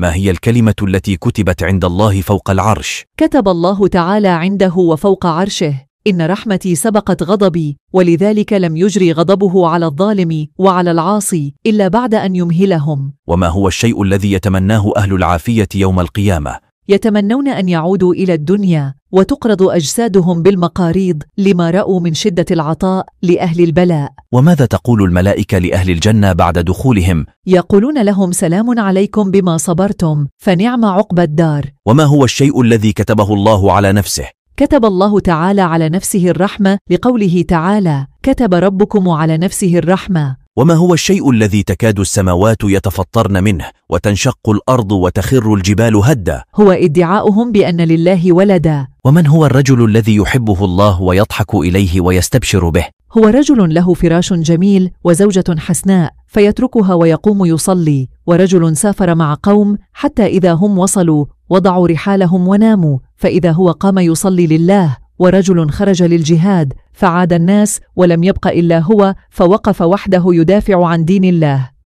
ما هي الكلمة التي كتبت عند الله فوق العرش؟ كتب الله تعالى عنده وفوق عرشه إن رحمتي سبقت غضبي ولذلك لم يجري غضبه على الظالم وعلى العاصي إلا بعد أن يمهلهم وما هو الشيء الذي يتمناه أهل العافية يوم القيامة؟ يتمنون أن يعودوا إلى الدنيا وتقرض أجسادهم بالمقاريض لما رأوا من شدة العطاء لأهل البلاء وماذا تقول الملائكة لأهل الجنة بعد دخولهم؟ يقولون لهم سلام عليكم بما صبرتم فنعم عقبى الدار وما هو الشيء الذي كتبه الله على نفسه؟ كتب الله تعالى على نفسه الرحمة لقوله تعالى كتب ربكم على نفسه الرحمة وما هو الشيء الذي تكاد السماوات يتفطرن منه وتنشق الأرض وتخر الجبال هدا هو ادعاؤهم بأن لله ولدا ومن هو الرجل الذي يحبه الله ويضحك إليه ويستبشر به هو رجل له فراش جميل وزوجة حسناء فيتركها ويقوم يصلي ورجل سافر مع قوم حتى إذا هم وصلوا وضعوا رحالهم وناموا فإذا هو قام يصلي لله ورجل خرج للجهاد فعاد الناس ولم يبق إلا هو فوقف وحده يدافع عن دين الله